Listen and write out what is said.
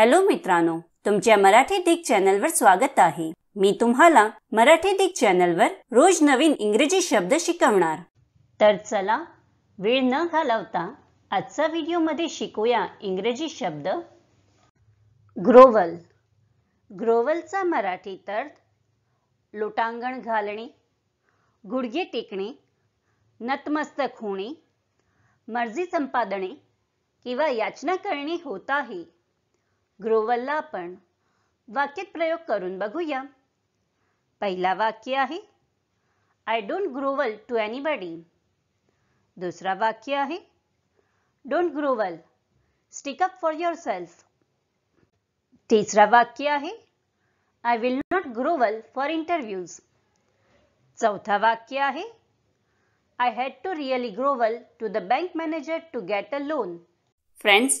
hello मित्रांनो तुमच्या Marathi channel चॅनलवर स्वागत आहे मी तुम्हाला मराठी चॅनल चॅनलवर रोज नवीन इंग्रजी शब्द शिकवणार तर चला वेळ न घालवता आजचा व्हिडिओमध्ये शिकूया इंग्रजी शब्द ग्रोवल ग्रोवलचा मराठी अर्थ लोटांगण घालणे गुडघे टेकणे नतमस्तक होणे मर्जी संपादने किंवा याचना करणे होत आहे ग्रोवलला आपण वाक्यात प्रयोग करून बघूया पहिला वाक्य आहे I don't grovel to anybody दुसरा वाक्य आहे don't grovel stick up for yourself तिसरा वाक्य आहे I will not grovel for interviews चौथा वाक्य आहे I had to really grovel to the bank manager to get a loan friends